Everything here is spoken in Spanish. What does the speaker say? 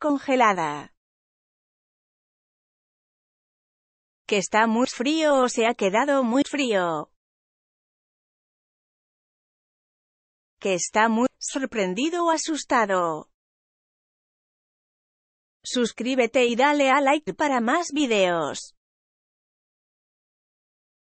congelada. Que está muy frío o se ha quedado muy frío. Que está muy sorprendido o asustado. Suscríbete y dale a like para más videos.